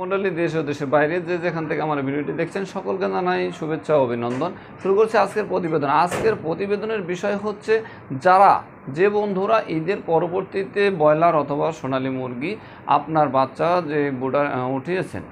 মন্ডলী দেশ ও দেশের বাইরে যে যেখান থেকে আমার ভিডিওটি দেখছেন সকলকে জানাই শুভেচ্ছা অভিনন্দন শুরু করছে আজকের প্রতিবেদন আজকের প্রতিবেদনের বিষয় হচ্ছে যারা যে বন্ধুরা ঈদের পরবর্তীতে ব্রয়লার অথবা সোনালি মুরগি আপনার বাচ্চা যে বুডা উঠিয়েছেন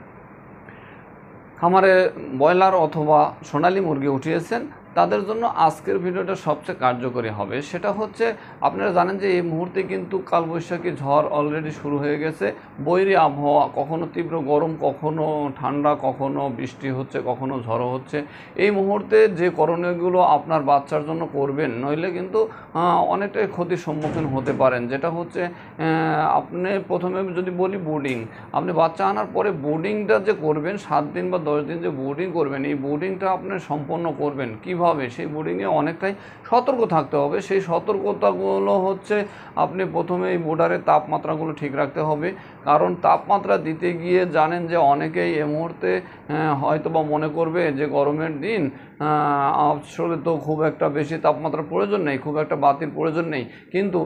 খামারে ব্রয়লার অথবা সোনালি মুরগি উঠিয়েছেন তাদের জন্য আজকের ভিডিওটা সবচেয়ে কার্যকরী হবে সেটা হচ্ছে আপনারা জানেন যে এই মুহূর্তে কিন্তু কালবৈশাখী ঝড় অলরেডি শুরু হয়ে গেছে বৈরী আবহাওয়া কখনো তীব্র গরম কখনো ঠান্ডা কখনো বৃষ্টি হচ্ছে কখনো ঝড়ো হচ্ছে এই মুহূর্তে যে করণীয়গুলো আপনার বাচ্চার জন্য করবেন নইলে কিন্তু অনেকটাই ক্ষতির সম্মুখীন হতে পারেন যেটা হচ্ছে আপনি প্রথমে যদি বলি বোর্ডিং আপনি বাচ্চা আনার পরে বোর্ডিংটা যে করবেন সাত দিন বা দশ দিন যে বোর্ডিং করবেন এই বোর্ডিংটা আপনি সম্পন্ন করবেন কী হবে সেই বোর্ডিংয়ে অনেকটাই সতর্ক থাকতে হবে সেই সতর্কতাগুলো হচ্ছে আপনি প্রথমে এই বোর্ডারের তাপমাত্রাগুলো ঠিক রাখতে হবে কারণ তাপমাত্রা দিতে গিয়ে জানেন যে অনেকেই এ মুহূর্তে হয়তো বা মনে করবে যে গরমের দিন আসলে তো খুব একটা বেশি তাপমাত্রার প্রয়োজন নেই খুব একটা বাতির প্রয়োজন নেই কিন্তু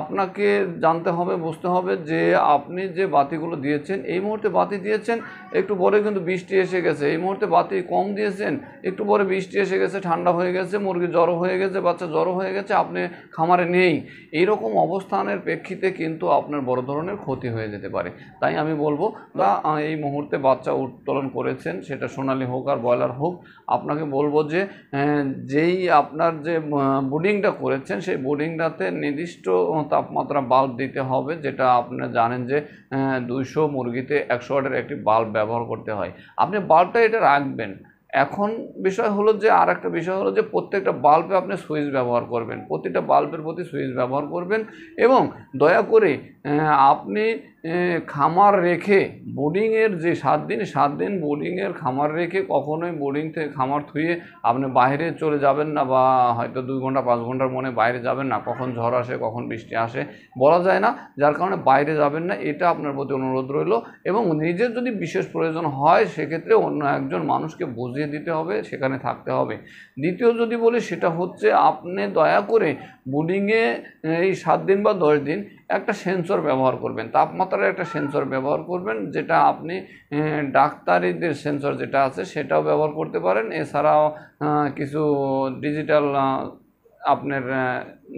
আপনাকে জানতে হবে বুঝতে হবে যে আপনি যে বাতিগুলো দিয়েছেন এই মুহূর্তে বাতি দিয়েছেন একটু পরে কিন্তু বৃষ্টি এসে গেছে এই মুহূর্তে বাতি কম দিয়েছেন একটু পরে বৃষ্টি এসে গেছে গেছে ঠান্ডা হয়ে গেছে মুরগি জড়ো হয়ে গেছে বাচ্চা জড়ো হয়ে গেছে আপনি খামারে নেই এইরকম অবস্থানের প্রেক্ষিতে কিন্তু আপনার বড় ধরনের ক্ষতি হয়ে যেতে পারে তাই আমি বলবো বা এই মুহূর্তে বাচ্চা উত্তোলন করেছেন সেটা সোনালি হোক আর ব্রয়লার হোক আপনাকে বলবো যে হ্যাঁ, যেই আপনার যে বোর্ডিংটা করেছেন সেই বোর্ডিংটাতে নির্দিষ্ট তাপমাত্রা বাল্ব দিতে হবে যেটা আপনি জানেন যে দুইশো মুরগিতে একশো ওয়াটের একটি বাল্ব ব্যবহার করতে হয় আপনি বাল্বটা এটা রাখবেন এখন বিষয় হলো যে আর একটা বিষয় হলো যে প্রত্যেকটা বাল্বে আপনি সুইচ ব্যবহার করবেন প্রতিটা বাল্বের প্রতি সুইচ ব্যবহার করবেন এবং দয়া করে আপনি খামার রেখে বোর্ডিংয়ের যে সাত দিন সাত দিন বোর্ডিংয়ের খামার রেখে কখনোই বোর্ডিং থেকে খামার থুয়ে আপনি বাইরে চলে যাবেন না বা হয়তো দুই ঘন্টা পাঁচ ঘন্টার মনে বাইরে যাবেন না কখন ঝড় আসে কখন বৃষ্টি আসে বলা যায় না যার কারণে বাইরে যাবেন না এটা আপনার প্রতি অনুরোধ রইল এবং নিজের যদি বিশেষ প্রয়োজন হয় সেক্ষেত্রে অন্য একজন মানুষকে বুঝিয়ে দিতে হবে সেখানে থাকতে হবে দ্বিতীয় যদি বলি সেটা হচ্ছে আপনি দয়া করে বোর্ডিংয়ে এই সাত দিন বা দশ দিন একটা সেন্সর ব্যবহার করবেন তাপমাত্রার একটা সেন্সর ব্যবহার করবেন যেটা আপনি ডাক্তারিদের সেন্সর যেটা আছে সেটাও ব্যবহার করতে পারেন এছাড়াও কিছু ডিজিটাল আপনার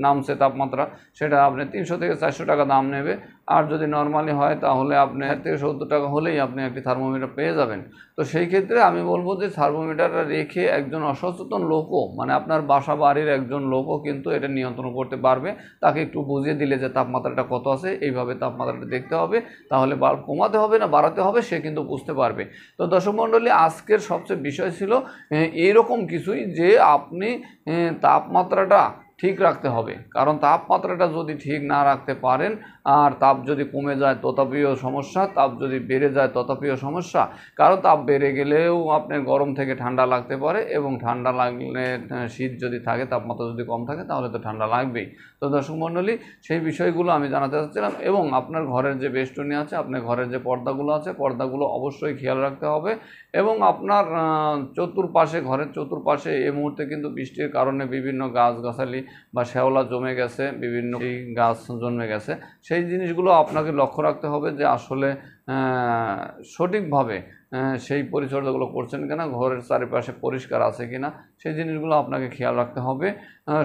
নামছে তাপমাত্রা সেটা আপনি তিনশো থেকে চারশো টাকা দাম নেবে আর যদি নর্মালি হয় তাহলে আপনি থেকে সত্তর টাকা হলেই আপনি একটি থার্মোমিটার পেয়ে যাবেন তো সেই ক্ষেত্রে আমি বলবো যে থার্মোমিটারটা রেখে একজন অসচেতন লোকও মানে আপনার বাসা বাড়ির একজন লোকও কিন্তু এটা নিয়ন্ত্রণ করতে পারবে তাকে একটু বুঝিয়ে দিলে যে তাপমাত্রাটা কত আছে এইভাবে তাপমাত্রাটা দেখতে হবে তাহলে কমাতে হবে না বাড়াতে হবে সে কিন্তু বুঝতে পারবে তো দর্শক আজকের সবচেয়ে বিষয় ছিল এইরকম কিছুই যে আপনি তাপমাত্রাটা ঠিক রাখতে হবে কারণ তাপমাত্রাটা যদি ঠিক না রাখতে পারেন আর তাপ যদি কমে যায় তথাপিও সমস্যা তাপ যদি বেড়ে যায় তথাপিও সমস্যা কারণ তাপ বেড়ে গেলেও আপনার গরম থেকে ঠান্ডা লাগতে পারে এবং ঠান্ডা লাগলে শীত যদি থাকে তাপমাত্রা যদি কম থাকে তাহলে তো ঠান্ডা লাগবেই তো দর্শক মণ্ডলী সেই বিষয়গুলো আমি জানাতে চাচ্ছিলাম এবং আপনার ঘরের যে বেষ্টনী আছে আপনার ঘরের যে পর্দাগুলো আছে পর্দাগুলো অবশ্যই খেয়াল রাখতে হবে এবং আপনার চতুর্পাশে ঘরের চতুর্পাশে এই মুহূর্তে কিন্তু বৃষ্টির কারণে বিভিন্ন গাছগাছালি বা শ্যাওলা জমে গেছে বিভিন্ন গাছ জন্মে গেছে সেই জিনিসগুলো আপনাকে লক্ষ্য রাখতে হবে যে আসলে সঠিকভাবে সেই পরিচর্যাগুলো করছেন কিনা ঘরের চারিপাশে পরিষ্কার আছে কিনা সেই জিনিসগুলো আপনাকে খেয়াল রাখতে হবে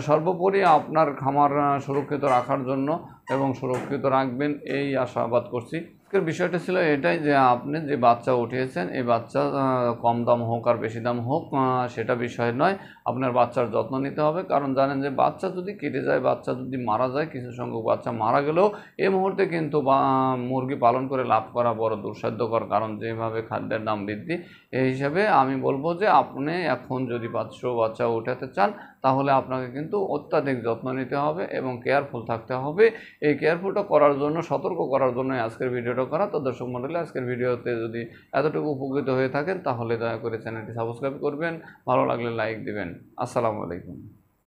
সর্বোপরি আপনার খামার সুরক্ষিত রাখার জন্য এবং সুরক্ষিত রাখবেন এই আশাবাদ করছি আজকের বিষয়টা ছিল এটাই যে আপনি যে বাচ্চা উঠিয়েছেন এই বাচ্চা কম দাম হোক আর বেশি দাম হোক সেটা বিষয় নয় আপনার বাচ্চার যত্ন নিতে হবে কারণ জানেন যে বাচ্চা যদি কেটে যায় বাচ্চা যদি মারা যায় কিছু সংখ্যক বাচ্চা মারা গেলেও এ মুহূর্তে কিন্তু মুরগি পালন করে লাভ করা বড় দুঃসাধ্যকর কারণ যেভাবে খাদ্যের দাম বৃদ্ধি এই হিসাবে আমি বলবো যে আপনি এখন যদি পাঁচশো বাচ্চা উঠাতে চান তাহলে আপনাকে কিন্তু অত্যাধিক যত্ন নিতে হবে এবং কেয়ারফুল থাকতে হবে এই কেয়ারফুলটা করার জন্য সতর্ক করার জন্য আজকের ভিডিও ভিডিওটা করা তো দর্শক মন্ডলী আজকের ভিডিওতে যদি এতটুকু উপকৃত হয়ে থাকেন তাহলে দয়া করে চ্যানেলটি সাবস্ক্রাইব করবেন ভালো লাগলে লাইক দেবেন আসসালামু আলাইকুম